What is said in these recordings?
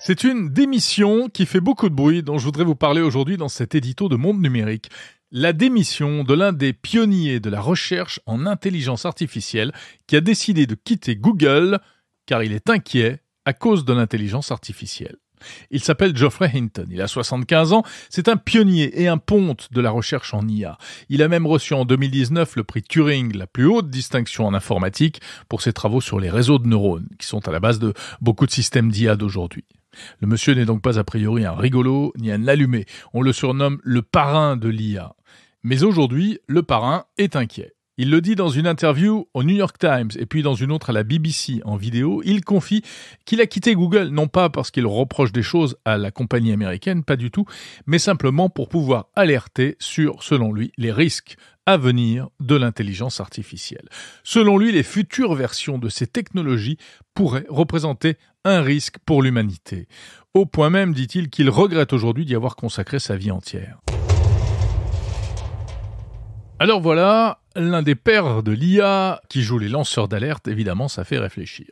C'est une démission qui fait beaucoup de bruit dont je voudrais vous parler aujourd'hui dans cet édito de Monde Numérique. La démission de l'un des pionniers de la recherche en intelligence artificielle qui a décidé de quitter Google car il est inquiet à cause de l'intelligence artificielle. Il s'appelle Geoffrey Hinton. Il a 75 ans. C'est un pionnier et un ponte de la recherche en IA. Il a même reçu en 2019 le prix Turing, la plus haute distinction en informatique, pour ses travaux sur les réseaux de neurones, qui sont à la base de beaucoup de systèmes d'IA d'aujourd'hui. Le monsieur n'est donc pas a priori un rigolo ni un allumé. On le surnomme le parrain de l'IA. Mais aujourd'hui, le parrain est inquiet. Il le dit dans une interview au New York Times et puis dans une autre à la BBC en vidéo. Il confie qu'il a quitté Google, non pas parce qu'il reproche des choses à la compagnie américaine, pas du tout, mais simplement pour pouvoir alerter sur, selon lui, les risques à venir de l'intelligence artificielle. Selon lui, les futures versions de ces technologies pourraient représenter un risque pour l'humanité. Au point même, dit-il, qu'il regrette aujourd'hui d'y avoir consacré sa vie entière. Alors voilà, l'un des pères de l'IA qui joue les lanceurs d'alerte, évidemment, ça fait réfléchir.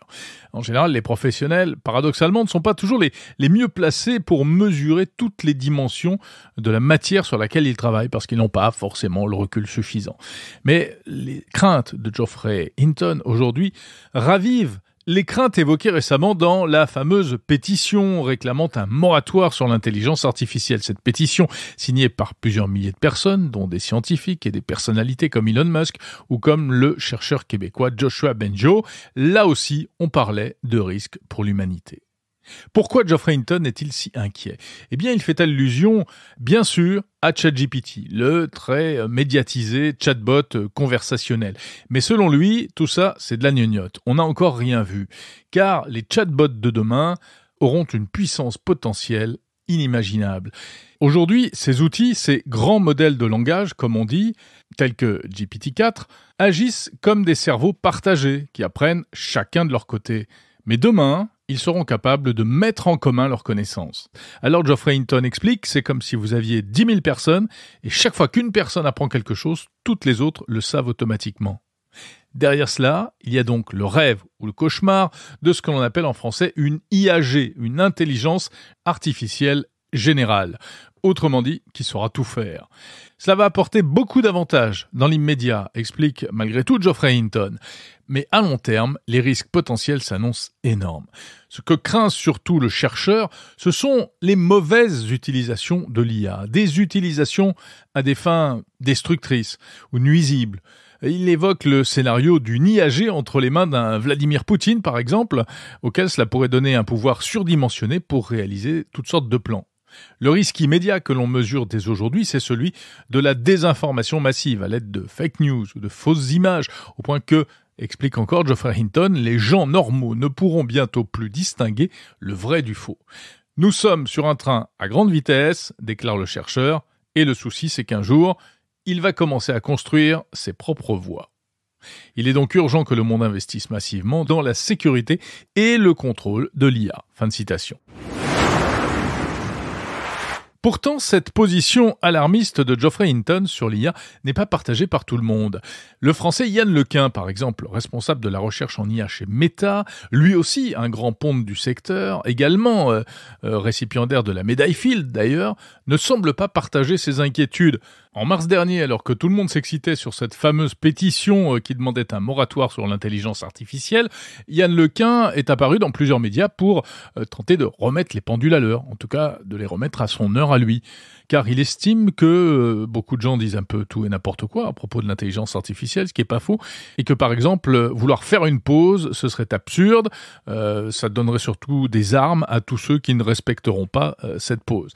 En général, les professionnels, paradoxalement, ne sont pas toujours les, mieux placés pour mesurer toutes les dimensions de la matière sur laquelle ils travaillent, parce qu'ils n'ont pas forcément le recul suffisant. Mais les craintes de Geoffrey Hinton aujourd'hui ravivent les craintes évoquées récemment dans la fameuse pétition réclamant un moratoire sur l'intelligence artificielle. Cette pétition, signée par plusieurs milliers de personnes, dont des scientifiques et des personnalités comme Elon Musk ou comme le chercheur québécois Joshua Benjo, là aussi on parlait de risques pour l'humanité. Pourquoi Geoffrey Hinton est-il si inquiet Eh bien, il fait allusion, bien sûr, à ChatGPT, le très euh, médiatisé chatbot euh, conversationnel. Mais selon lui, tout ça, c'est de la gnognotte. On n'a encore rien vu, car les chatbots de demain auront une puissance potentielle inimaginable. Aujourd'hui, ces outils, ces grands modèles de langage, comme on dit, tels que GPT-4, agissent comme des cerveaux partagés qui apprennent chacun de leur côté. Mais demain, ils seront capables de mettre en commun leurs connaissances. Alors Geoffrey Hinton explique, c'est comme si vous aviez 10 000 personnes, et chaque fois qu'une personne apprend quelque chose, toutes les autres le savent automatiquement. Derrière cela, il y a donc le rêve ou le cauchemar de ce que l'on appelle en français une IAG, une intelligence artificielle générale autrement dit, qui saura tout faire. Cela va apporter beaucoup d'avantages dans l'immédiat, explique malgré tout Geoffrey Hinton, mais à long terme, les risques potentiels s'annoncent énormes. Ce que craint surtout le chercheur, ce sont les mauvaises utilisations de l'IA, des utilisations à des fins destructrices ou nuisibles. Il évoque le scénario du niager entre les mains d'un Vladimir Poutine, par exemple, auquel cela pourrait donner un pouvoir surdimensionné pour réaliser toutes sortes de plans. Le risque immédiat que l'on mesure dès aujourd'hui, c'est celui de la désinformation massive à l'aide de fake news ou de fausses images, au point que, explique encore Geoffrey Hinton, les gens normaux ne pourront bientôt plus distinguer le vrai du faux. Nous sommes sur un train à grande vitesse, déclare le chercheur, et le souci c'est qu'un jour, il va commencer à construire ses propres voies. Il est donc urgent que le monde investisse massivement dans la sécurité et le contrôle de l'IA. Fin de citation. Pourtant, cette position alarmiste de Geoffrey Hinton sur l'IA n'est pas partagée par tout le monde. Le français Yann Lequin, par exemple, responsable de la recherche en IA chez Meta, lui aussi un grand ponte du secteur, également euh, euh, récipiendaire de la médaille Field d'ailleurs, ne semble pas partager ses inquiétudes. En mars dernier, alors que tout le monde s'excitait sur cette fameuse pétition euh, qui demandait un moratoire sur l'intelligence artificielle, Yann Lequin est apparu dans plusieurs médias pour euh, tenter de remettre les pendules à l'heure, en tout cas de les remettre à son heure à lui, car il estime que euh, beaucoup de gens disent un peu tout et n'importe quoi à propos de l'intelligence artificielle, ce qui n'est pas faux, et que par exemple vouloir faire une pause, ce serait absurde, ça donnerait surtout des armes à tous ceux qui ne respecteront pas cette pause.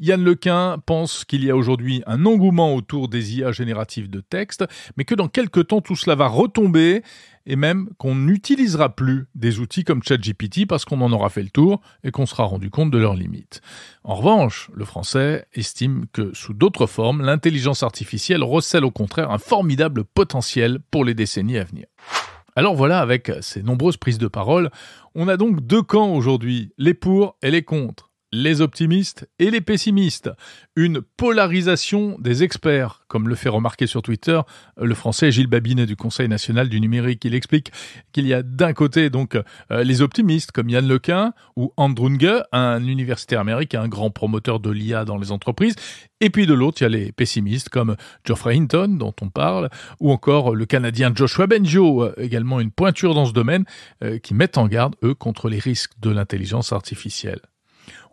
Yann Lequin pense qu'il y a aujourd'hui un engouement autour des IA génératives de texte, mais que dans quelques temps tout cela va retomber et même qu'on n'utilisera plus des outils comme ChatGPT parce qu'on en aura fait le tour et qu'on sera rendu compte de leurs limites. En revanche, le français estime que sous d'autres formes, l'intelligence artificielle recèle au contraire un formidable potentiel pour les décennies à venir. Alors voilà, avec ces nombreuses prises de parole, on a donc deux camps aujourd'hui, les pour et les contre les optimistes et les pessimistes, une polarisation des experts, comme le fait remarquer sur Twitter le français Gilles Babinet du Conseil national du numérique. Il explique qu'il y a d'un côté donc euh, les optimistes comme Yann Lequin ou Andrew un universitaire américain, un grand promoteur de l'IA dans les entreprises, et puis de l'autre il y a les pessimistes comme Geoffrey Hinton dont on parle, ou encore le Canadien Joshua Benjo, euh, également une pointure dans ce domaine, euh, qui mettent en garde eux contre les risques de l'intelligence artificielle.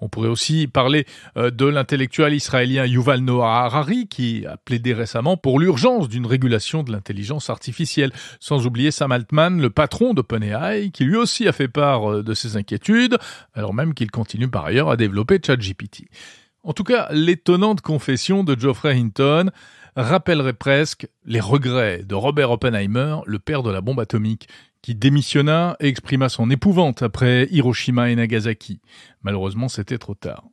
On pourrait aussi parler euh, de l'intellectuel israélien Yuval Noah Harari qui a plaidé récemment pour l'urgence d'une régulation de l'intelligence artificielle, sans oublier Sam Altman, le patron de d'OpenAI, qui lui aussi a fait part euh, de ses inquiétudes, alors même qu'il continue par ailleurs à développer ChatGPT. En tout cas, l'étonnante confession de Geoffrey Hinton rappellerait presque les regrets de Robert Oppenheimer, le père de la bombe atomique, qui démissionna et exprima son épouvante après Hiroshima et Nagasaki. Malheureusement, c'était trop tard.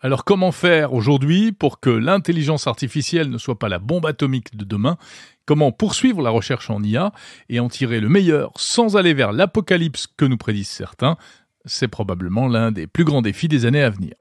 Alors comment faire aujourd'hui pour que l'intelligence artificielle ne soit pas la bombe atomique de demain Comment poursuivre la recherche en IA et en tirer le meilleur sans aller vers l'apocalypse que nous prédisent certains C'est probablement l'un des plus grands défis des années à venir.